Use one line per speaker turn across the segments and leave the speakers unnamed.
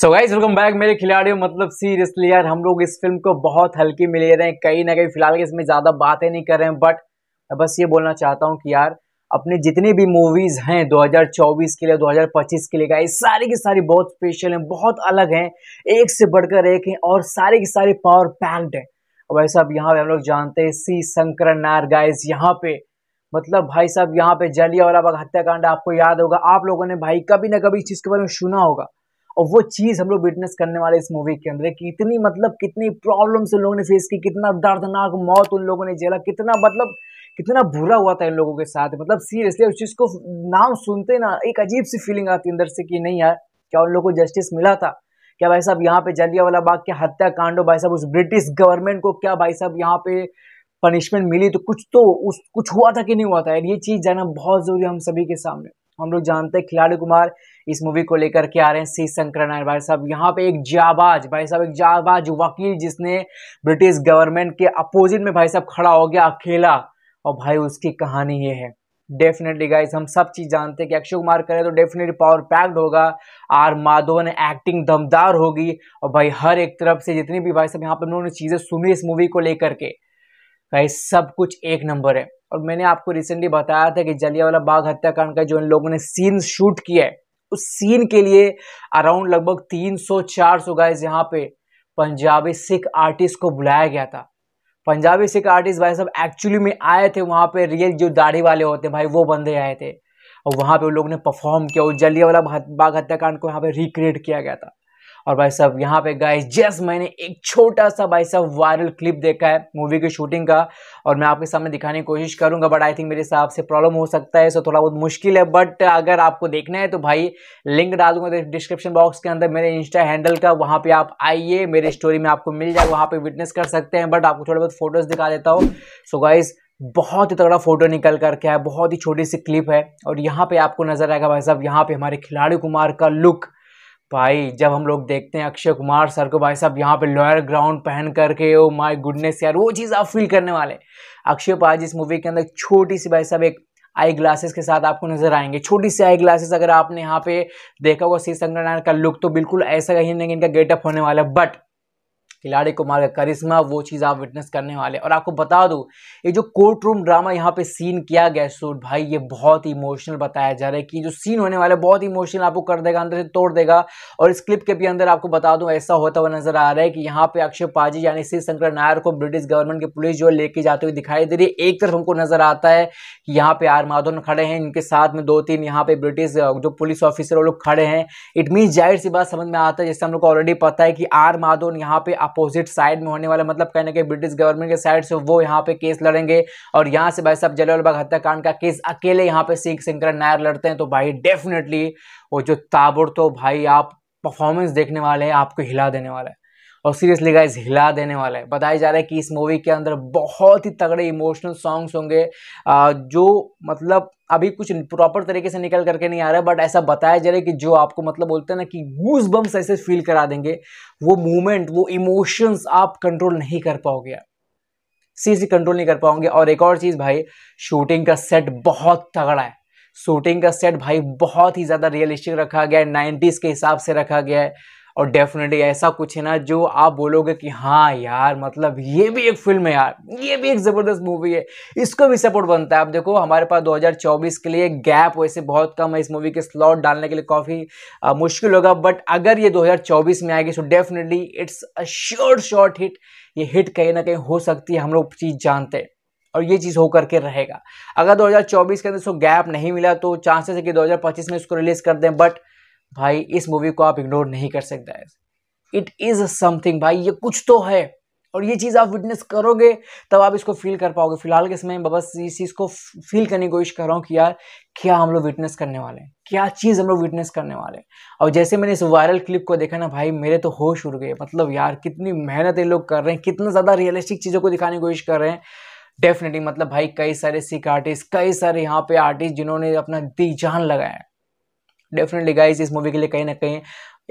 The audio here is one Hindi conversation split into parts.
सो गाइज वेलकम बैक मेरे खिलाड़ियों मतलब सीरियसली यार हम लोग इस फिल्म को बहुत हल्की में ले रहे हैं कहीं ना कहीं फिलहाल इसमें ज़्यादा बातें नहीं कर रहे हैं बट मैं बस ये बोलना चाहता हूँ कि यार अपनी जितनी भी मूवीज़ हैं 2024 के लिए 2025 के लिए गाइज सारी की सारी बहुत स्पेशल हैं बहुत अलग हैं एक से बढ़कर एक हैं और सारी की सारी पावर पैक्ड है भाई साहब यहाँ पे हम लोग जानते हैं सी शंकर नार गाइस यहाँ पे मतलब भाई साहब यहाँ पे जलिया और हत्याकांड आपको याद होगा आप लोगों ने भाई कभी ना कभी इस चीज़ के बारे में सुना होगा और वो चीज़ हम लोग विटनेस करने वाले इस मूवी के अंदर कि इतनी मतलब कितनी प्रॉब्लम्स उन लोगों ने फेस की कितना दर्दनाक मौत उन लोगों ने झेला कितना मतलब कितना बुरा हुआ था इन लोगों के साथ मतलब सीरियसली उस चीज़ को नाम सुनते ना एक अजीब सी फीलिंग आती अंदर से कि नहीं यार क्या उन लोगों को जस्टिस मिला था क्या भाई साहब यहाँ पे जलिया वाला बाग के हत्याकांड भाई साहब उस ब्रिटिश गवर्नमेंट को क्या भाई साहब यहाँ पे पनिशमेंट मिली तो कुछ तो उस कुछ हुआ था कि नहीं हुआ था यार ये चीज़ जाना बहुत ज़रूरी है हम सभी के सामने हम लोग जानते हैं खिलाड़ी कुमार इस मूवी को लेकर के आ रहे हैं सी शंकर नायर भाई साहब यहाँ पे एक जाबाज भाई साहब एक जाबाज वकील जिसने ब्रिटिश गवर्नमेंट के अपोजिट में भाई साहब खड़ा हो गया अकेला और भाई उसकी कहानी ये है डेफिनेटली गाइज हम सब चीज़ जानते हैं कि अक्षय कुमार करें तो डेफिनेटली पावर पैक्ड होगा आर माधवन एक्टिंग दमदार होगी और भाई हर एक तरफ से जितनी भी भाई साहब यहाँ पर उन्होंने चीज़ें सुनी इस मूवी को लेकर के भाई सब कुछ एक नंबर है और मैंने आपको रिसेंटली बताया था कि जलियावाला बाग हत्याकांड का जो इन लोगों ने सीन शूट किया है उस सीन के लिए अराउंड लगभग 300 400 गाइस यहाँ पे पंजाबी सिख आर्टिस्ट को बुलाया गया था पंजाबी सिख आर्टिस्ट भाई साहब एक्चुअली में आए थे वहां पे रियल जो दाढ़ी वाले होते हैं भाई वो बंदे आए थे और वहां पे उन लोगों ने परफॉर्म किया और जलिया वाला बाघ हत्याकांड को यहाँ पे रिक्रिएट किया गया था और भाई साहब यहाँ पे गाइस जस्ट मैंने एक छोटा सा भाई साहब वायरल क्लिप देखा है मूवी की शूटिंग का और मैं आपके सामने दिखाने की कोशिश करूँगा बट आई थिंक मेरे हिसाब से प्रॉब्लम हो सकता है सो थोड़ा बहुत मुश्किल है बट अगर आपको देखना है तो भाई लिंक डाल दूंगा डिस्क्रिप्शन तो बॉक्स के अंदर मेरे इंस्टा हैंडल का वहाँ पर आप आइए मेरे स्टोरी में आपको मिल जाए वहाँ पर विटनेस कर सकते हैं बट आपको थोड़ा बहुत फोटोज़ दिखा देता हूँ सो गाइज़ बहुत ही तगड़ा फोटो निकल कर के आया बहुत ही छोटी सी क्लिप है और यहाँ पे आपको नज़र आएगा भाई साहब यहाँ पे हमारे खिलाड़ी कुमार का लुक भाई जब हम लोग देखते हैं अक्षय कुमार सर को भाई साहब यहाँ पे लॉयर ग्राउंड पहन करके ओ माय गुडनेस यार वो चीज़ आप फील करने वाले अक्षय पाज इस मूवी के अंदर छोटी सी भाई साहब एक आई ग्लासेस के साथ आपको नजर आएंगे छोटी सी आई ग्लासेस अगर आपने यहाँ पे देखा होगा सी शंकर का लुक तो बिल्कुल ऐसा कहीं नहीं इनका गेटअप होने वाला है बट खिलाड़ी कुमार का करिश्मा वो चीज़ आप विटनेस करने वाले और आपको बता दूँ ये जो कोर्ट रूम ड्रामा यहाँ पे सीन किया गया सूट भाई ये बहुत ही इमोशनल बताया जा रहा है कि जो सीन होने वाला है बहुत ही इमोशनल आपको कर देगा अंदर से तोड़ देगा और इस क्लिप के भी अंदर आपको बता दूँ ऐसा होता हुआ नजर आ रहा है कि यहाँ पे अक्षय पाजी यानी श्री शंकर नायर को ब्रिटिश गवर्नमेंट की पुलिस जो लेके जाते हुए दिखाई दे रही है एक तरफ हमको नजर आता है कि यहाँ पे आर माधवन खड़े हैं इनके साथ में दो तीन यहाँ पे ब्रिटिश जो पुलिस ऑफिसर वो लोग खड़े हैं इट मीन जाहिर सी बात समझ में आता है जैसे हम लोग को ऑलरेडी पता है कि आर माधवन यहाँ पे अपोजिट साइड में होने वाला मतलब कहने के ब्रिटिश गवर्नमेंट के साइड से वो यहाँ पे केस लड़ेंगे और यहाँ से भाई साहब बाग हत्याकांड का केस अकेले यहाँ पे सिंह शंकर नायर लड़ते हैं तो भाई डेफिनेटली वो जो ताबड़ तो भाई आप परफॉर्मेंस देखने वाले हैं आपको हिला देने वाला है और सीरियसली गाइज हिला देने वाला है बताया जा रहा है कि इस मूवी के अंदर बहुत ही तगड़े इमोशनल सॉन्ग्स होंगे जो मतलब अभी कुछ प्रॉपर तरीके से निकल करके नहीं आ रहा है बट ऐसा बताया जा रहा है कि जो आपको मतलब बोलते हैं ना कि गूस बम्स ऐसे फील करा देंगे वो मूवमेंट वो इमोशंस आप कंट्रोल नहीं कर पाओगे सी कंट्रोल नहीं कर पाओगे और एक और चीज़ भाई शूटिंग का सेट बहुत तगड़ा है शूटिंग का सेट भाई बहुत ही ज़्यादा रियलिस्टिक रखा गया है नाइन्टीज़ के हिसाब से रखा गया है और डेफिनेटली ऐसा कुछ है ना जो आप बोलोगे कि हाँ यार मतलब ये भी एक फिल्म है यार ये भी एक ज़बरदस्त मूवी है इसको भी सपोर्ट बनता है आप देखो हमारे पास 2024 के लिए गैप वैसे बहुत कम है इस मूवी के स्लॉट डालने के लिए काफ़ी मुश्किल होगा बट अगर ये 2024 में आएगी तो definitely it's a sure shot hit ये हिट कहीं ना कहीं हो सकती है हम लोग चीज़ जानते हैं और ये चीज़ होकर के रहेगा अगर 2024 के अंदर इसको गैप नहीं मिला तो चांसेस है कि 2025 में इसको रिलीज़ कर दें बट भाई इस मूवी को आप इग्नोर नहीं कर सकते इट इज़ समथिंग भाई ये कुछ तो है और ये चीज़ आप विटनेस करोगे तब आप इसको फील कर पाओगे फिलहाल के समय बस इस चीज़ को फील करने की कोशिश कर रहा हूँ कि यार क्या हम लोग विटनेस करने वाले हैं क्या चीज़ हम लोग विटनेस करने वाले हैं और जैसे मैंने इस वायरल क्लिप को देखा ना भाई मेरे तो होश उड़ गए मतलब यार कितनी मेहनत ये लोग कर रहे हैं कितना ज़्यादा रियलिस्टिक चीज़ों को दिखाने की कोशिश कर रहे हैं डेफिनेटली मतलब भाई कई सारे सिख आर्टिस्ट कई सारे यहाँ पे आर्टिस्ट जिन्होंने अपना दी जान लगाया डेफिनेटली गाइज इस मूवी के लिए कहीं ना कहीं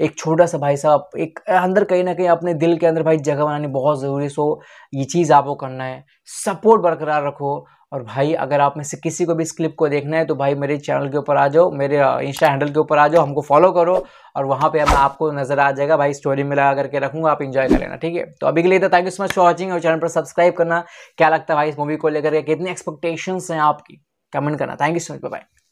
एक छोटा सा भाई साहब एक अंदर कहीं ना कहीं अपने दिल के अंदर भाई जगह बनानी बहुत ज़रूरी सो ये चीज़ आपको करना है सपोर्ट बरकरार रखो और भाई अगर आप में से किसी को भी इस क्लिप को देखना है तो भाई मेरे चैनल के ऊपर आ जाओ मेरे इंस्टा हैंडल के ऊपर आ जाओ हमको फॉलो करो और वहाँ पे मैं आपको नजर आ जाएगा भाई स्टोरी में लगा करके रखूँगा आप इन्जॉय कर लेना ठीक है तो अभी के लिए तो thank you so much for watching और चैनल पर सब्सक्राइब करना क्या लगता है भाई इस मूवी को लेकर के कितनी एक्सपेक्टेशन हैं आपकी कमेंट करना thank you so much bye